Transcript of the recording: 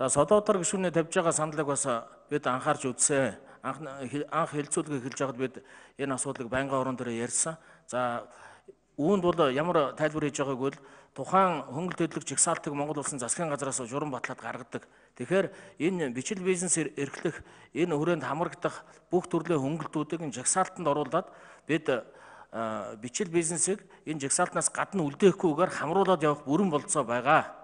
За Содотор гишүүнээ тавьж байгаа сандлыг бас бид анхаарч үзсэн. Анх анх хэлцүүлгээ эхэлж байхад бид энэ асуудлыг байнгын орон дээр ярьсан. За үүнд бол ямар тайлбар хийж байгааг бол тухайн хөнгөлөлт хөдлөх жигсаалтыг Монгол улсын засгийн газраас журам батлаад гаргадаг. Тэгэхээр энэ бичил бизнесээр эрхлэх, энэ хүрээнд хамрагдах бүх төрлийн хөнгөлөлтүүдийг жагсаалтанд оруулаад бид бичил бизнесийг энэ жагсаалтнаас гадна үлдээхгүйгээр хамруулад явах бүрэн болцоо байгаа.